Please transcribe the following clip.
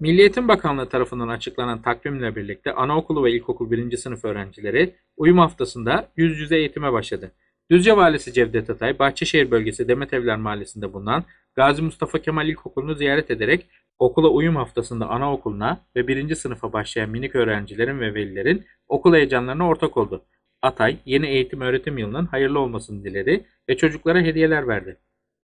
Milliyet'in Eğitim Bakanlığı tarafından açıklanan takvimle birlikte anaokulu ve ilkokul 1. sınıf öğrencileri uyum haftasında yüz yüze eğitime başladı. Düzce Valisi Cevdet Atay, Bahçeşehir bölgesi Demet Evler Mahallesi'nde bulunan Gazi Mustafa Kemal İlkokulu'nu ziyaret ederek okula uyum haftasında anaokuluna ve 1. sınıfa başlayan minik öğrencilerin ve velilerin okul heyecanlarına ortak oldu. Atay, yeni eğitim öğretim yılının hayırlı olmasını diledi ve çocuklara hediyeler verdi.